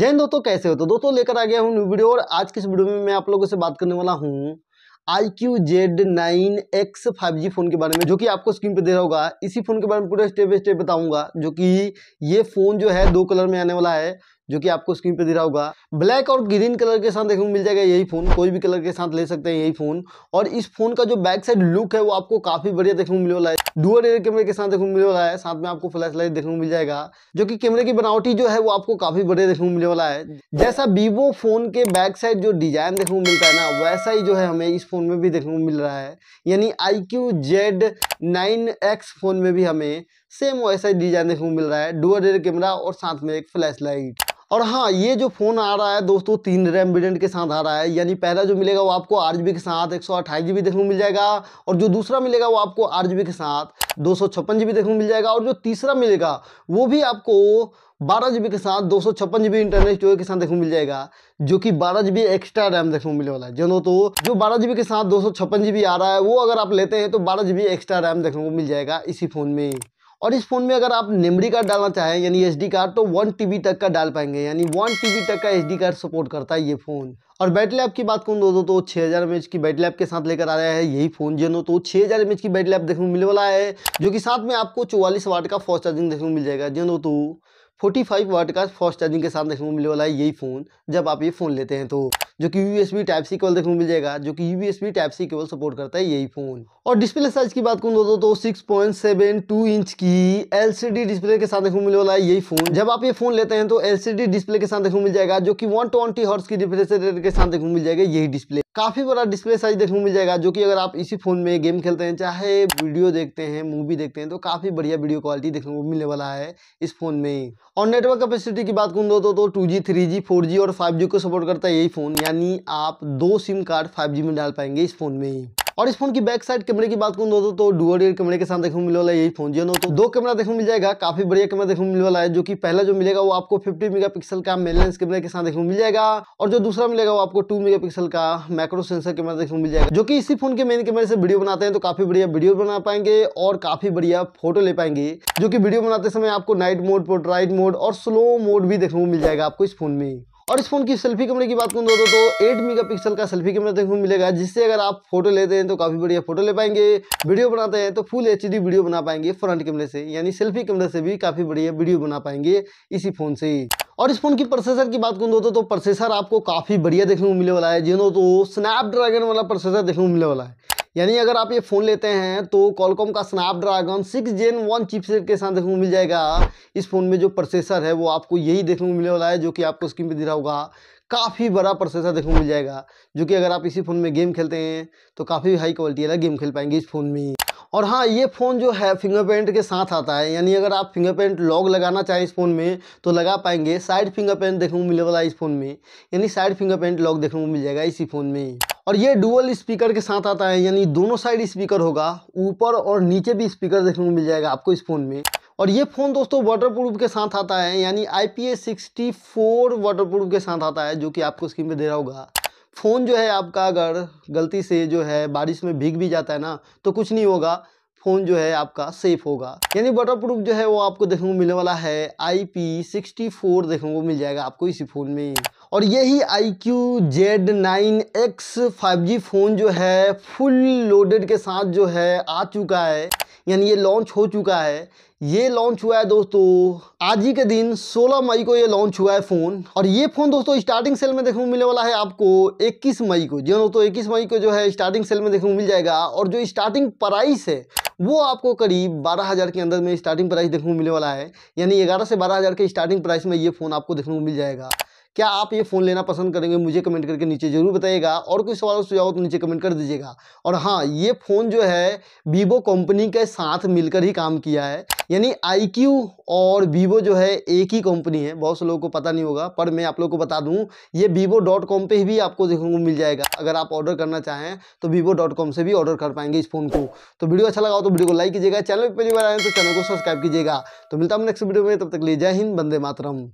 जैन दोस्तों कैसे हो तो दोस्तों लेकर आ गया हूँ न्यू वीडियो और आज के इस वीडियो में मैं आप लोगों से बात करने वाला हूँ I Q Z nine X five G phone के बारे में जो कि आपको स्क्रीन पे दे रहा होगा इसी फ़ोन के बारे में पूरा स्टेप बाई स्टेप बताऊंगा जो कि ये फ़ोन जो है दो कलर में आने वाला है जो कि आपको स्क्रीन पे दे रहा होगा ब्लैक और ग्रीन कलर के साथ देखने को मिल जाएगा यही फोन कोई भी कलर के साथ ले सकते हैं यही फोन और इस फोन का जो बैक साइड लुक है वो आपको काफी बढ़िया देखने को मिलने वाला है डुअल एयर कैमरे के साथ देखने को मिलने वाला है साथ में आपको फ्लैश लाइट देखने को मिल जाएगा जो की कैमरे की बनावटी जो है वो आपको काफी बढ़िया देखने को मिलने वाला है जैसा वीवो फोन के बैक साइड जो डिजाइन देखने को मिलता है ना वैसा ही जो है हमें इस फोन में भी देखने को मिल रहा है यानी I Q Z nine X phone में भी हमें सेम वैसा ही डिजाइन देखने को मिल रहा है डुअल एयर कैमरा और साथ में एक फ्लैश लाइट और हाँ ये जो फ़ोन आ रहा है दोस्तों तीन रैम वेरियंट के साथ आ रहा है यानी पहला जो मिलेगा वो आपको आठ के साथ एक सौ देखने को मिल जाएगा और जो दूसरा मिलेगा वो आपको आठ के साथ दो सौ देखने को मिल जाएगा और जो तीसरा मिलेगा वो भी आपको बारह जी के साथ दो सौ छप्पन बी इंटरनल स्टोरेज के साथ देखने को मिल जाएगा जो कि बारह जीबी एक्स्ट्रा रैम देखने को मिलने वाला है जनो तो जो बारह बी के साथ दो सौ छप्पन बी आ रहा है वो अगर आप लेते हैं तो बारह बी एक्स्ट्रा रैम देखने को मिल जाएगा इसी फ़ोन में और इस फ़ोन में अगर आप मेमोरी कार्ड डालना चाहें यानी एस कार्ड तो वन टी तक का डाल पाएंगे यानी वन टी तक का एस कार्ड सपोर्ट करता है ये फ़ोन और बैटरी लैप की बात करूँ तो दोस्तों तो छः हज़ार एम की बैटरी लैप के साथ लेकर आया है यही फोन जेनो तो छः हज़ार एम की बैटरी लैप देखने को मिलने वाला है जो कि साथ में आपको चौवालीस वाट का फास्ट चार्जिंग देखने को मिल जाएगा जेनो हाँ तो फोर्टी फाइव वाट का फास्ट चार्जिंग तो। तो के साथ देखने को मिलने वाला है यही फ़ोन जब आप ये फ़ोन लेते हैं तो जो कि U S B type C केवल देखने को मिल जाएगा जो कि U S B type C केवल सपोर्ट करता है यही फ़ोन और डिस्प्ले साइज की बात करूँ दोस्तों तो six point seven two inch की एल सी डी डिस्प्ले के साथ देखने को मिलने वाला है यही फ़ोन जब आप ये फ़ोन लेते हैं तो एल सी डी डिस्प्ले के साथ देखने को मिल जाएगा जो कि वन ट्वेंटी हॉर्स की रिफ्रेश रेट के साथ देखने को मिल जाएगा यही डिस्प्ले काफ़ी बड़ा डिस्प्ले साइज देखने को मिल जाएगा जो कि अगर आप इसी फ़ोन में गेम खेलते हैं चाहे वीडियो देखते हैं मूवी देखते हैं तो काफ़ी बढ़िया वीडियो क्वालिटी देखने को मिलने वाला है इस फ़ोन में ही और नेटवर्क कैपेसिटी की बात करूँ तो तो two G three G four G और फाइव जी को सपोर्ट करता है यही फ़ोन यानी आप दो सिम कार्ड फाइव जी में डाल पाएंगे इस फ़ोन में ही और इस फोन की बैक साइड कैमरे की बात करूँ दोस्तों तो डुअल रियर कैमरे के साथ देखने मिलने वाला है यही फोन जियो तो दो कैमरा देखने को मिल जाएगा काफी बढ़िया कैमरा देखने को मिलने वाला है जो कि पहला जो मिलेगा वो आपको फिफ्टी मेगापिक्सल का मेन कैमरे के साथ देखने को मिल जाएगा और जो दूसरा मिलेगा वो आपको टू पिक्सल का माइक्रो सेंसर कैमरा देखने को मिल जाएगा जो कि इसी फोन के मेन कैमरे से वीडियो बनाते हैं तो काफी बढ़िया वीडियो बना पाएंगे और काफी बढ़िया फोटो ले पाएंगे जो कि वीडियो बनाते समय आपको नाइट मोड पोर्ट्राइट मोड और स्लो मोड भी देखने को मिल जाएगा आपको इस फोन में और इस फोन की सेल्फी कैमरे की बात करूँ दोस्तों तो एट पिक्सल का सेल्फी कैमरा देखने को मिलेगा जिससे अगर आप फोटो लेते हैं तो काफ़ी बढ़िया फोटो ले पाएंगे वीडियो बनाते हैं तो फुल एच वीडियो बना पाएंगे फ्रंट कैमरे से यानी सेल्फी कैमरे से भी काफ़ी बढ़िया वीडियो बना पाएंगे इसी फोन से ही और इस फोन की प्रोसेसर की बात करूँ दोस्तों तो प्रोसेसर आपको काफ़ी बढ़िया देखने को मिलने वाला है जिन्हों तो स्नैपड्रैगन वाला प्रोसेसर देखने को मिलने वाला है यानी अगर आप ये फ़ोन लेते हैं तो कॉलकॉम का Snapdragon six gen one chipset के साथ देखने को मिल जाएगा इस फ़ोन में जो प्रोसेसर है वो आपको यही देखने को मिलने वाला है जो कि आपको स्क्रीन पे दिख रहा होगा काफ़ी बड़ा प्रोसेसर देखने को मिल जाएगा जो कि अगर आप इसी फ़ोन में गेम खेलते हैं तो काफ़ी हाई क्वालिटी वाला गेम खेल पाएंगे इस फ़ोन में और हाँ ये फ़ोन जो है फिंगरप्रिंट के साथ आता है यानी अगर आप फिंगरप्रिंट लॉक लगाना चाहें इस फ़ोन में तो लगा पाएंगे साइड फिंगरप्रिंट देखने को मिलने वाला है इस फ़ोन में यानी साइड फिंगरप्रिंट लॉक देखने को मिल जाएगा इसी फ़ोन में और ये डुअल स्पीकर के साथ आता है यानी दोनों साइड स्पीकर होगा ऊपर और नीचे भी स्पीकर देखने को मिल जाएगा आपको इस फ़ोन में और ये फ़ोन दोस्तों वाटरप्रूफ के साथ आता है यानी I P S sixty four waterproof के साथ आता है जो कि आपको स्क्रीन पे दे रहा होगा फ़ोन जो है आपका अगर गलती से जो है बारिश में भीग भी जाता है ना तो कुछ नहीं होगा फ़ोन जो है आपका सेफ होगा यानी वाटर प्रूफ जो है वो आपको देखने को मिलने वाला है आई पी सिक्सटी फोर देखने को मिल जाएगा आपको इसी फ़ोन में और यही I Q Z nine X five G phone जो है फुल लोडेड के साथ जो है आ चुका है यानी ये लॉन्च हो चुका है ये लॉन्च हुआ है दोस्तों आज ही के दिन 16 मई को ये लॉन्च हुआ है फ़ोन और ये फ़ोन दोस्तों स्टार्टिंग सेल में देखने को मिलने वाला है आपको 21 मई को जी हाँ दोस्तों इक्कीस मई को जो है स्टार्टिंग सेल में देखने को मिल जाएगा और जो स्टार्टिंग प्राइस है वो आपको करीब बारह हज़ार के अंदर में स्टार्टिंग प्राइस देखने को मिलने वाला है यानी ग्यारह से बारह हज़ार के स्टार्टिंग प्राइस में ये फ़ोन आपको देखने को मिल जाएगा क्या आप ये फ़ोन लेना पसंद करेंगे मुझे कमेंट करके नीचे ज़रूर बताइएगा और कोई सवाल सुझाव तो नीचे कमेंट कर दीजिएगा और हाँ ये फ़ोन जो है वीवो कंपनी के साथ मिलकर ही काम किया है यानी आई और वीवो जो है एक ही कंपनी है बहुत से लोगों को पता नहीं होगा पर मैं आप लोग को बता दूँ ये वीवो डॉट कॉम पर भी आपको देखने को मिल जाएगा अगर आप ऑर्डर करना चाहें तो वीवो डॉट कॉम से भी ऑर्डर कर पाएंगे इस फ़ोन को तो वीडियो अच्छा लगा तो वीडियो को लाइक कीजिएगा चैनल पर पहली बार आए तो चैनल को सब्सक्राइब कीजिएगा तो मिलता हूँ नेक्स्ट वीडियो में तब तक ले जय हिंद बंदे मातरम